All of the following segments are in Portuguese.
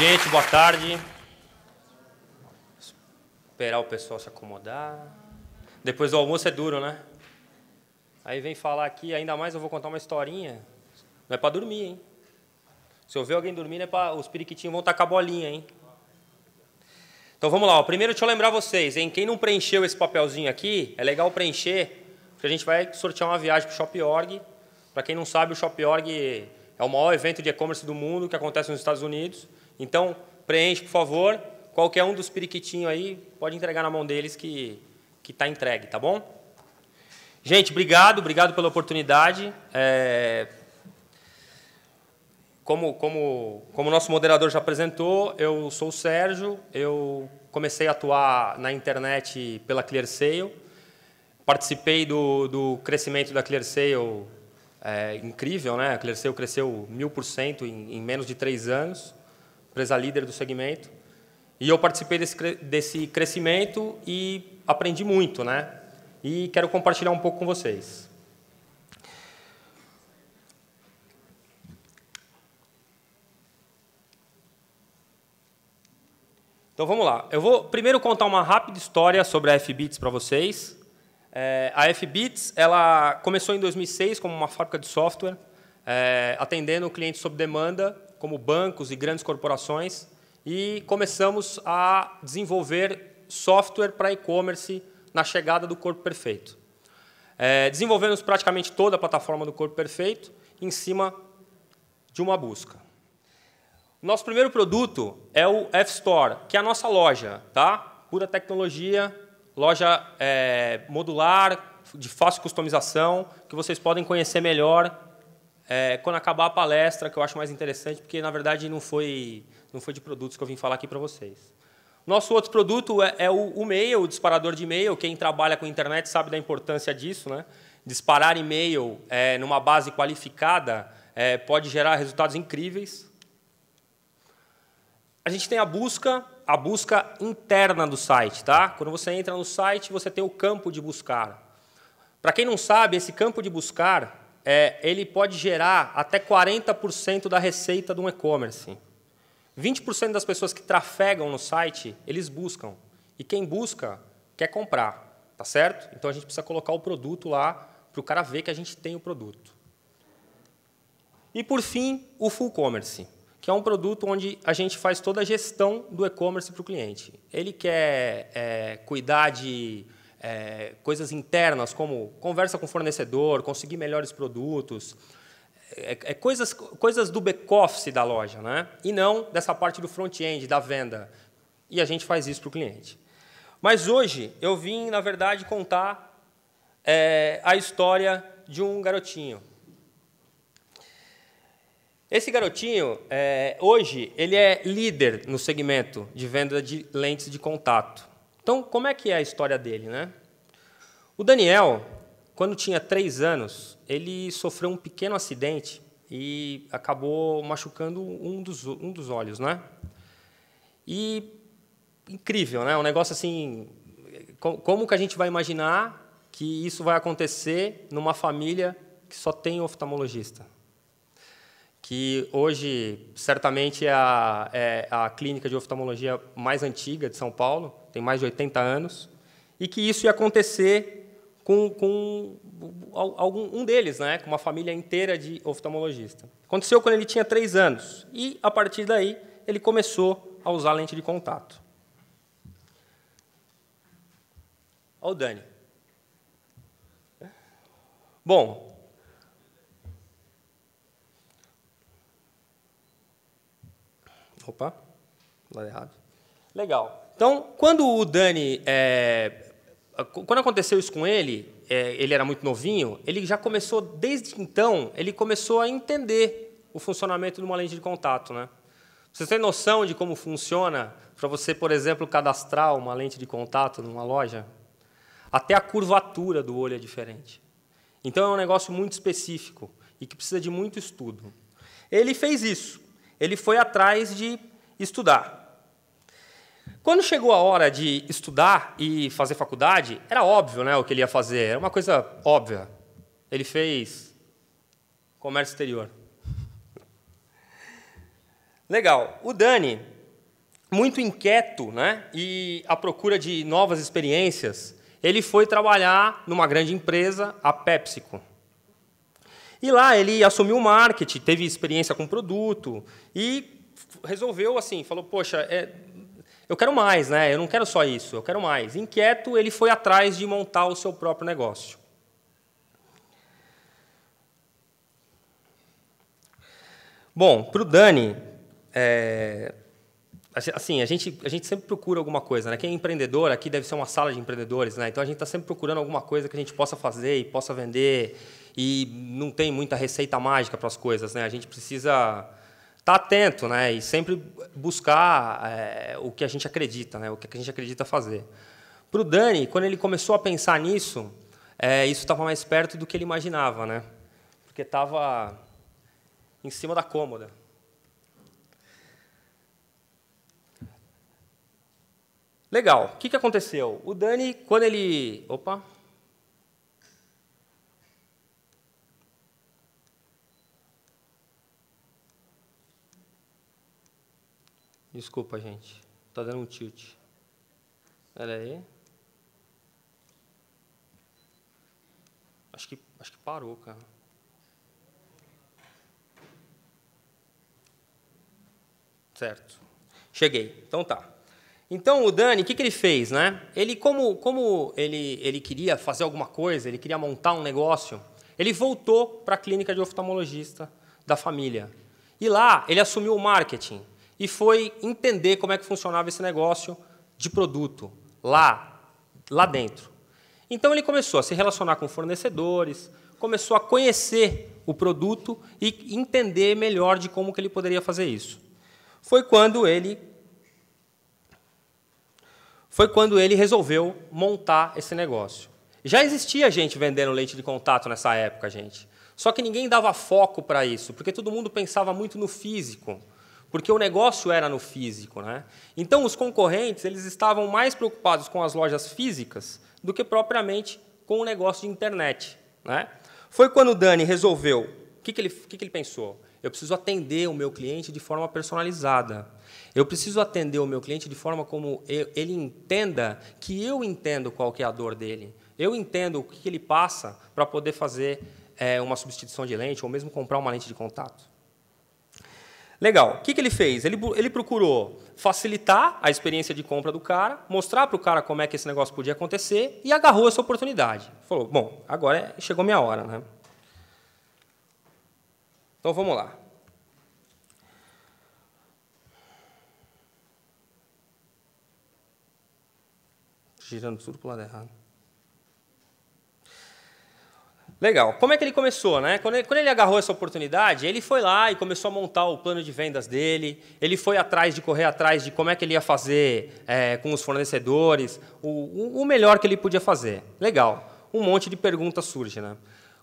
gente, boa tarde. Esperar o pessoal se acomodar. Depois do almoço é duro, né? Aí vem falar aqui, ainda mais eu vou contar uma historinha. Não é para dormir, hein? Se eu ver alguém dormindo, é pra, os periquitinhos vão tacar a bolinha, hein? Então vamos lá. Ó. Primeiro, deixa eu lembrar vocês, hein? Quem não preencheu esse papelzinho aqui, é legal preencher, porque a gente vai sortear uma viagem para o Shoporg. Para quem não sabe, o Shoporg é o maior evento de e-commerce do mundo que acontece nos Estados Unidos. Então, preenche, por favor. Qualquer um dos periquitinhos aí, pode entregar na mão deles que que está entregue, tá bom? Gente, obrigado, obrigado pela oportunidade. É... Como, como, como nosso moderador já apresentou, eu sou o Sérgio, eu comecei a atuar na internet pela ClearSale, participei do, do crescimento da ClearSale, é, incrível, né? A ClearSale cresceu mil por cento em menos de três anos empresa líder do segmento. E eu participei desse, desse crescimento e aprendi muito, né? E quero compartilhar um pouco com vocês. Então vamos lá. Eu vou primeiro contar uma rápida história sobre a FBits para vocês. É, a FBits ela começou em 2006 como uma fábrica de software, é, atendendo o cliente sob demanda como bancos e grandes corporações, e começamos a desenvolver software para e-commerce na chegada do Corpo Perfeito. É, desenvolvemos praticamente toda a plataforma do Corpo Perfeito em cima de uma busca. Nosso primeiro produto é o F-Store, que é a nossa loja, tá? pura tecnologia, loja é, modular, de fácil customização, que vocês podem conhecer melhor é, quando acabar a palestra, que eu acho mais interessante, porque na verdade não foi, não foi de produtos que eu vim falar aqui para vocês. Nosso outro produto é, é o, o e-mail, o disparador de e-mail. Quem trabalha com internet sabe da importância disso, né? Disparar e-mail é, numa base qualificada é, pode gerar resultados incríveis. A gente tem a busca, a busca interna do site, tá? Quando você entra no site, você tem o campo de buscar. Para quem não sabe, esse campo de buscar é, ele pode gerar até 40% da receita de um e-commerce. 20% das pessoas que trafegam no site, eles buscam. E quem busca quer comprar, tá certo? Então a gente precisa colocar o produto lá para o cara ver que a gente tem o produto. E por fim, o full commerce, que é um produto onde a gente faz toda a gestão do e-commerce para o cliente. Ele quer é, cuidar de é, coisas internas, como conversa com o fornecedor, conseguir melhores produtos, é, é coisas, coisas do back-office da loja, né? e não dessa parte do front-end, da venda. E a gente faz isso para o cliente. Mas hoje eu vim, na verdade, contar é, a história de um garotinho. Esse garotinho, é, hoje, ele é líder no segmento de venda de lentes de contato. Então, como é que é a história dele, né? O Daniel, quando tinha três anos, ele sofreu um pequeno acidente e acabou machucando um dos, um dos olhos, né? E incrível, né? Um negócio assim, como que a gente vai imaginar que isso vai acontecer numa família que só tem oftalmologista? que hoje certamente é a, é a clínica de oftalmologia mais antiga de São Paulo, tem mais de 80 anos, e que isso ia acontecer com, com algum, um deles, né, com uma família inteira de oftalmologista. Aconteceu quando ele tinha três anos, e a partir daí ele começou a usar lente de contato. Olha o Dani. Bom, Opa, lado é errado. Legal. Então, quando o Dani. É, quando aconteceu isso com ele, é, ele era muito novinho, ele já começou, desde então, ele começou a entender o funcionamento de uma lente de contato. Né? Você tem noção de como funciona para você, por exemplo, cadastrar uma lente de contato numa loja? Até a curvatura do olho é diferente. Então é um negócio muito específico e que precisa de muito estudo. Ele fez isso ele foi atrás de estudar. Quando chegou a hora de estudar e fazer faculdade, era óbvio né, o que ele ia fazer, era uma coisa óbvia. Ele fez comércio exterior. Legal. O Dani, muito inquieto né, e à procura de novas experiências, ele foi trabalhar numa grande empresa, a PepsiCo. E lá ele assumiu o marketing, teve experiência com produto e resolveu assim, falou: "Poxa, é, eu quero mais, né? Eu não quero só isso, eu quero mais". Inquieto, ele foi atrás de montar o seu próprio negócio. Bom, para o Dani, é, Assim, assim, a gente, a gente sempre procura alguma coisa, né? Quem é empreendedor, aqui deve ser uma sala de empreendedores, né? Então a gente está sempre procurando alguma coisa que a gente possa fazer e possa vender. E não tem muita receita mágica para as coisas, né? A gente precisa estar tá atento, né? E sempre buscar é, o que a gente acredita, né? O que a gente acredita fazer. Para o Dani, quando ele começou a pensar nisso, é, isso estava mais perto do que ele imaginava, né? Porque estava em cima da cômoda. Legal. O que, que aconteceu? O Dani, quando ele. Opa! Desculpa, gente. Tá dando um tilt. Pera aí. Acho que, acho que parou, cara. Certo. Cheguei. Então tá. Então o Dani, o que, que ele fez, né? Ele como, como ele, ele queria fazer alguma coisa, ele queria montar um negócio, ele voltou para a clínica de oftalmologista da família. E lá ele assumiu o marketing e foi entender como é que funcionava esse negócio de produto lá, lá dentro. Então ele começou a se relacionar com fornecedores, começou a conhecer o produto e entender melhor de como que ele poderia fazer isso. Foi quando ele foi quando ele resolveu montar esse negócio. Já existia gente vendendo leite de contato nessa época, gente. Só que ninguém dava foco para isso, porque todo mundo pensava muito no físico, porque o negócio era no físico, né? Então os concorrentes, eles estavam mais preocupados com as lojas físicas do que propriamente com o negócio de internet, né? Foi quando o Dani resolveu, o que, que, ele, que, que ele pensou? Eu preciso atender o meu cliente de forma personalizada. Eu preciso atender o meu cliente de forma como ele entenda que eu entendo qual é a dor dele. Eu entendo o que ele passa para poder fazer é, uma substituição de lente ou mesmo comprar uma lente de contato. Legal. O que, que ele fez? Ele, ele procurou facilitar a experiência de compra do cara, mostrar para o cara como é que esse negócio podia acontecer e agarrou essa oportunidade. Falou: bom, agora é, chegou minha hora, né? Então vamos lá. girando tudo para o lado errado. Legal. Como é que ele começou, né? Quando ele, quando ele, agarrou essa oportunidade, ele foi lá e começou a montar o plano de vendas dele. Ele foi atrás de correr atrás de como é que ele ia fazer é, com os fornecedores, o, o melhor que ele podia fazer. Legal. Um monte de perguntas surge, né?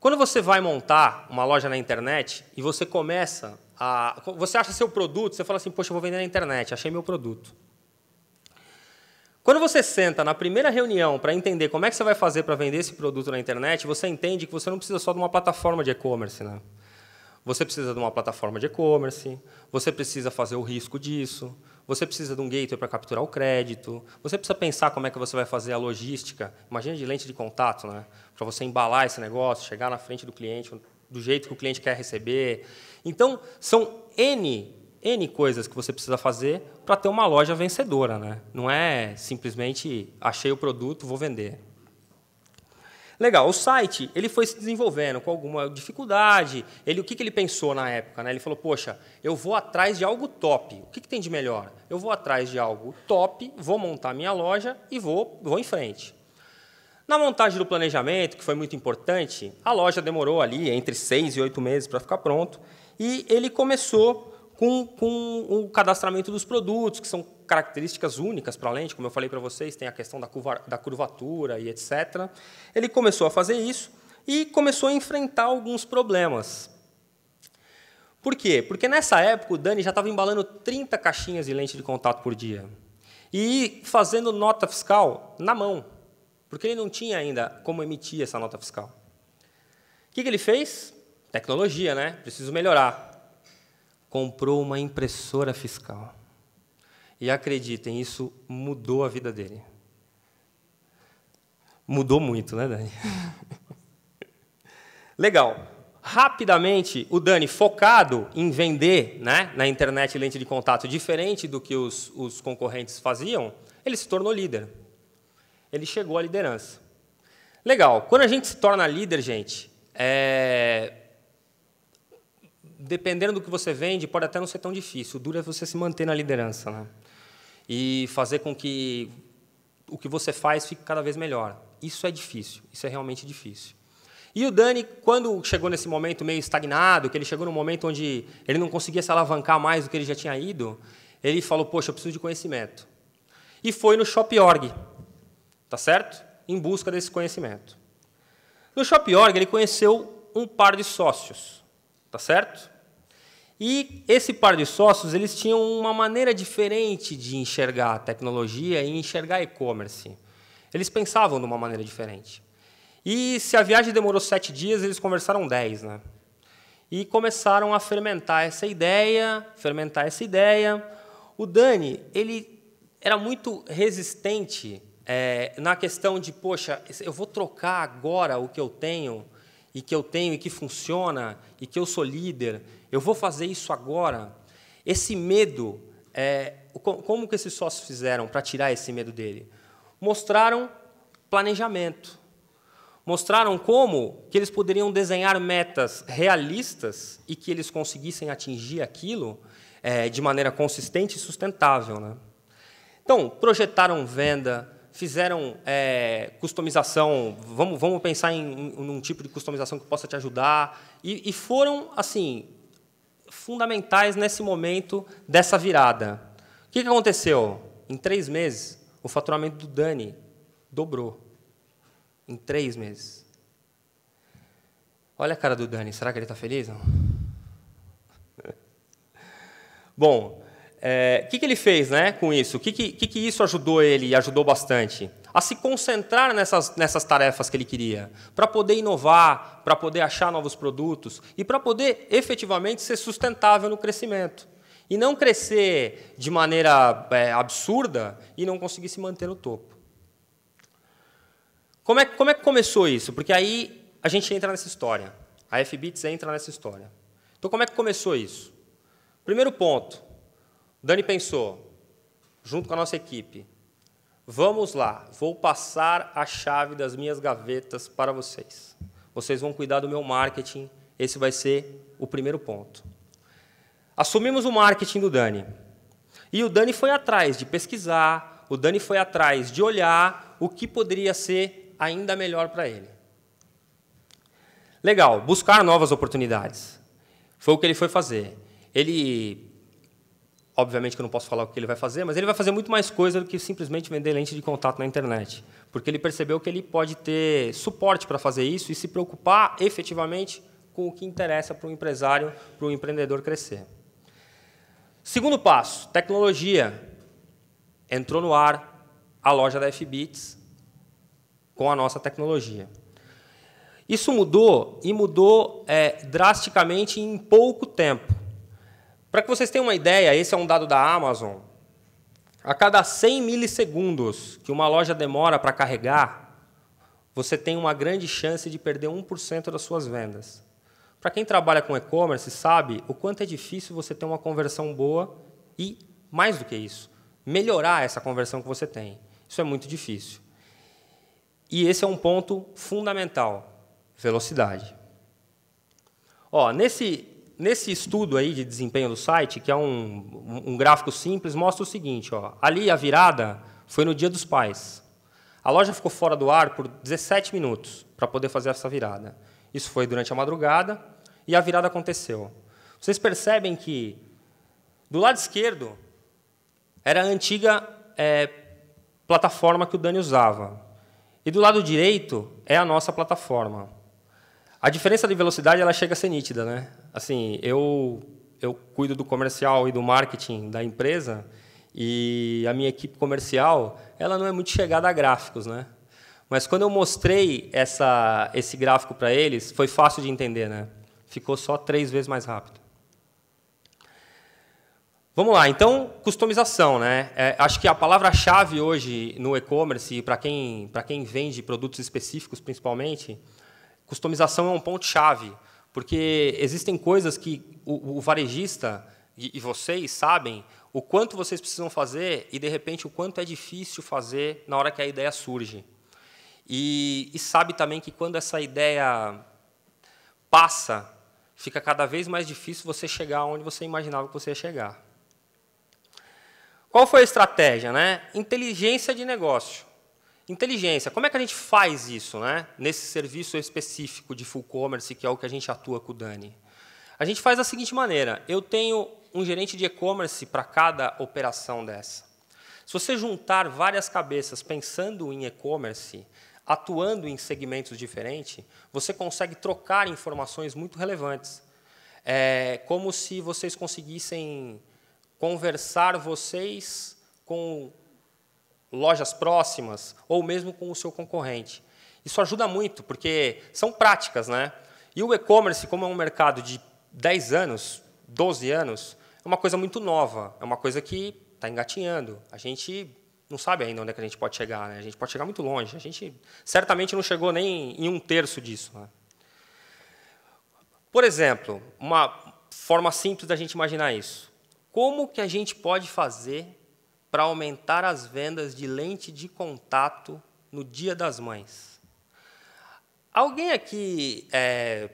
Quando você vai montar uma loja na internet e você começa a, você acha seu produto, você fala assim, poxa, eu vou vender na internet, achei meu produto. Quando você senta na primeira reunião para entender como é que você vai fazer para vender esse produto na internet, você entende que você não precisa só de uma plataforma de e-commerce, né? Você precisa de uma plataforma de e-commerce, você precisa fazer o risco disso, você precisa de um gateway para capturar o crédito, você precisa pensar como é que você vai fazer a logística, imagina de lente de contato, né? para você embalar esse negócio, chegar na frente do cliente do jeito que o cliente quer receber. Então, são N N coisas que você precisa fazer para ter uma loja vencedora. Né? Não é simplesmente achei o produto, vou vender. Legal, o site ele foi se desenvolvendo com alguma dificuldade. Ele, o que, que ele pensou na época? Né? Ele falou: Poxa, eu vou atrás de algo top. O que, que tem de melhor? Eu vou atrás de algo top, vou montar minha loja e vou, vou em frente. Na montagem do planejamento, que foi muito importante, a loja demorou ali entre seis e oito meses para ficar pronto. E ele começou com, com o cadastramento dos produtos, que são características únicas para a lente, como eu falei para vocês, tem a questão da, curva, da curvatura e etc. Ele começou a fazer isso e começou a enfrentar alguns problemas. Por quê? Porque nessa época o Dani já estava embalando 30 caixinhas de lente de contato por dia e fazendo nota fiscal na mão, porque ele não tinha ainda como emitir essa nota fiscal. O que, que ele fez? Tecnologia, né? Preciso melhorar comprou uma impressora fiscal. E acreditem, isso mudou a vida dele. Mudou muito, né, Dani? Legal. Rapidamente, o Dani, focado em vender né, na internet lente de contato diferente do que os, os concorrentes faziam, ele se tornou líder. Ele chegou à liderança. Legal. Quando a gente se torna líder, gente, é dependendo do que você vende, pode até não ser tão difícil. O duro é você se manter na liderança, né? E fazer com que o que você faz fique cada vez melhor. Isso é difícil, isso é realmente difícil. E o Dani, quando chegou nesse momento meio estagnado, que ele chegou num momento onde ele não conseguia se alavancar mais do que ele já tinha ido, ele falou: Poxa, eu preciso de conhecimento. E foi no Shop.org, tá certo? Em busca desse conhecimento. No Shop.org, ele conheceu um par de sócios, tá certo? E esse par de sócios, eles tinham uma maneira diferente de enxergar a tecnologia e enxergar e-commerce. Eles pensavam de uma maneira diferente. E se a viagem demorou sete dias, eles conversaram dez, né? E começaram a fermentar essa ideia, fermentar essa ideia. O Dani, ele era muito resistente é, na questão de, poxa, eu vou trocar agora o que eu tenho e que eu tenho e que funciona e que eu sou líder, eu vou fazer isso agora. Esse medo, é, como que esses sócios fizeram para tirar esse medo dele? Mostraram planejamento, mostraram como que eles poderiam desenhar metas realistas e que eles conseguissem atingir aquilo é, de maneira consistente e sustentável, né? Então projetaram venda, fizeram é, customização, vamos, vamos pensar em, em, um tipo de customização que possa te ajudar, e, e foram assim fundamentais nesse momento dessa virada. O que, que aconteceu? Em três meses, o faturamento do Dani dobrou. Em três meses. Olha a cara do Dani, será que ele está feliz? Não? Bom, é, que, que ele fez né, com isso? O que, que, que, isso ajudou ele e ajudou bastante? A se concentrar nessas, nessas tarefas que ele queria, para poder inovar, para poder achar novos produtos e para poder efetivamente ser sustentável no crescimento. E não crescer de maneira é, absurda e não conseguir se manter no topo. Como é, como é que começou isso? Porque aí a gente entra nessa história. A FBITS entra nessa história. Então, como é que começou isso? Primeiro ponto, Dani pensou, junto com a nossa equipe, vamos lá, vou passar a chave das minhas gavetas para vocês. Vocês vão cuidar do meu marketing, esse vai ser o primeiro ponto. Assumimos o marketing do Dani. E o Dani foi atrás de pesquisar, o Dani foi atrás de olhar o que poderia ser ainda melhor para ele. Legal, buscar novas oportunidades. Foi o que ele foi fazer. Ele Obviamente que eu não posso falar o que ele vai fazer, mas ele vai fazer muito mais coisa do que simplesmente vender lente de contato na internet. Porque ele percebeu que ele pode ter suporte para fazer isso e se preocupar efetivamente com o que interessa para o empresário, para o empreendedor crescer. Segundo passo, tecnologia. Entrou no ar a loja da FBits com a nossa tecnologia. Isso mudou e mudou é, drasticamente em pouco tempo. Para que vocês tenham uma ideia, esse é um dado da Amazon. A cada 100 milissegundos que uma loja demora para carregar, você tem uma grande chance de perder 1% das suas vendas. Para quem trabalha com e-commerce, sabe o quanto é difícil você ter uma conversão boa e, mais do que isso, melhorar essa conversão que você tem. Isso é muito difícil. E esse é um ponto fundamental: velocidade. Ó, nesse nesse estudo aí de desempenho do site, que é um, um gráfico simples, mostra o seguinte: ó, ali a virada foi no Dia dos Pais. A loja ficou fora do ar por 17 minutos para poder fazer essa virada. Isso foi durante a madrugada e a virada aconteceu. Vocês percebem que do lado esquerdo era a antiga é, plataforma que o Dani usava. E do lado direito é a nossa plataforma. A diferença de velocidade ela chega a ser nítida, né? assim, eu eu cuido do comercial e do marketing da empresa e a minha equipe comercial, ela não é muito chegada a gráficos, né? Mas quando eu mostrei essa, esse gráfico para eles, foi fácil de entender, né? Ficou só três vezes mais rápido. Vamos lá, então, customização. Né? É, acho que a palavra-chave hoje no e-commerce, para quem, para quem vende produtos específicos principalmente, customização é um ponto-chave. Porque existem coisas que o, o varejista e, e vocês sabem o quanto vocês precisam fazer e, de repente, o quanto é difícil fazer na hora que a ideia surge. E, e, sabe também que quando essa ideia passa, fica cada vez mais difícil você chegar onde você imaginava que você ia chegar. Qual foi a estratégia? Né? Inteligência de negócio. Inteligência, como é que a gente faz isso, né? Nesse serviço específico de full commerce, que é o que a gente atua com o Dani. A gente faz da seguinte maneira: eu tenho um gerente de e-commerce para cada operação dessa. Se você juntar várias cabeças pensando em e-commerce, atuando em segmentos diferentes, você consegue trocar informações muito relevantes. É como se vocês conseguissem conversar vocês com lojas próximas ou mesmo com o seu concorrente. Isso ajuda muito, porque são práticas, né? E o e-commerce, como é um mercado de 10 anos, 12 anos, é uma coisa muito nova, é uma coisa que está engatinhando. A gente não sabe ainda onde é que a gente pode chegar, né? A gente pode chegar muito longe. A gente certamente não chegou nem em um terço disso. Né? Por exemplo, uma forma simples da gente imaginar isso. Como que a gente pode fazer para aumentar as vendas de lente de contato no Dia das Mães. Alguém aqui é,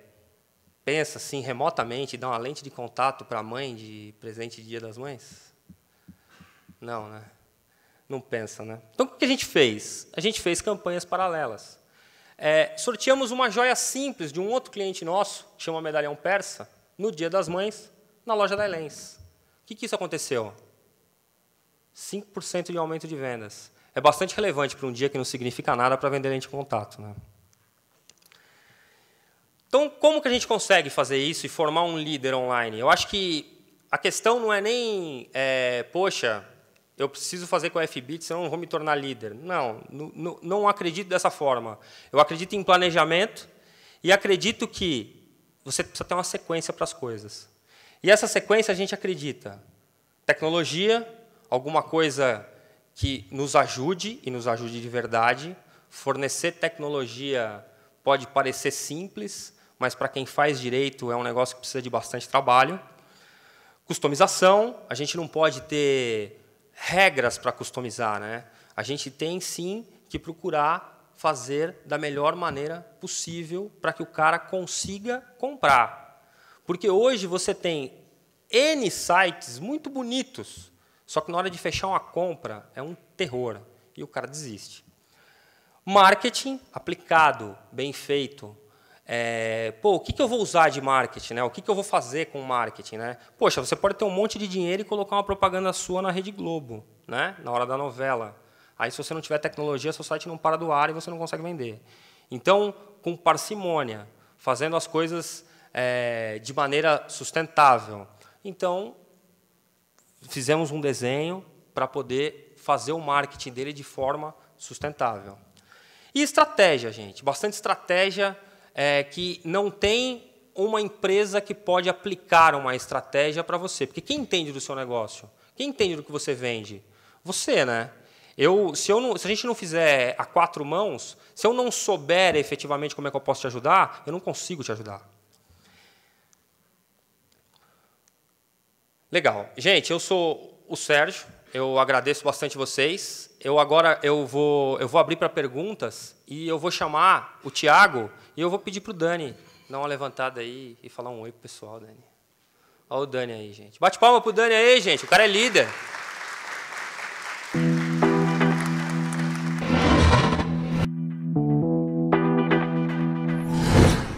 pensa assim remotamente dar uma lente de contato para a mãe de presente de Dia das Mães? Não, né? Não pensa, né? Então o que a gente fez? A gente fez campanhas paralelas. É, sorteamos uma joia simples de um outro cliente nosso, que chama Medalhão Persa, no Dia das Mães, na loja da Elens. O que, que isso aconteceu? 5% de aumento de vendas. É bastante relevante para um dia que não significa nada para vender lente de contato. Né? Então, como que a gente consegue fazer isso e formar um líder online? Eu acho que a questão não é nem, é, poxa, eu preciso fazer com a FBIT, senão não vou me tornar líder. Não, não, não acredito dessa forma. Eu acredito em planejamento e acredito que você precisa ter uma sequência para as coisas. E essa sequência a gente acredita. Tecnologia, alguma coisa que nos ajude e nos ajude de verdade. Fornecer tecnologia pode parecer simples, mas para quem faz direito é um negócio que precisa de bastante trabalho. Customização, a gente não pode ter regras para customizar, né? A gente tem sim que procurar fazer da melhor maneira possível para que o cara consiga comprar. Porque hoje você tem N sites muito bonitos só que na hora de fechar uma compra é um terror e o cara desiste. Marketing aplicado, bem feito. É, pô, o que, que eu vou usar de marketing? Né? O que, que eu vou fazer com marketing? Né? Poxa, você pode ter um monte de dinheiro e colocar uma propaganda sua na Rede Globo, né? na hora da novela. Aí, se você não tiver tecnologia, seu site não para do ar e você não consegue vender. Então, com parcimônia, fazendo as coisas é, de maneira sustentável. Então, fizemos um desenho para poder fazer o marketing dele de forma sustentável. E estratégia, gente, bastante estratégia é, que não tem uma empresa que pode aplicar uma estratégia para você, porque quem entende do seu negócio, quem entende do que você vende, você, né? Eu, se, eu não, se a gente não fizer a quatro mãos, se eu não souber efetivamente como é que eu posso te ajudar, eu não consigo te ajudar. Legal. Gente, eu sou o Sérgio. Eu agradeço bastante vocês. Eu agora eu vou eu vou abrir para perguntas e eu vou chamar o Tiago e eu vou pedir para o Dani dar uma levantada aí e falar um oi pro pessoal, Dani. Olha o Dani aí, gente. Bate palma pro Dani aí, gente. O cara é líder.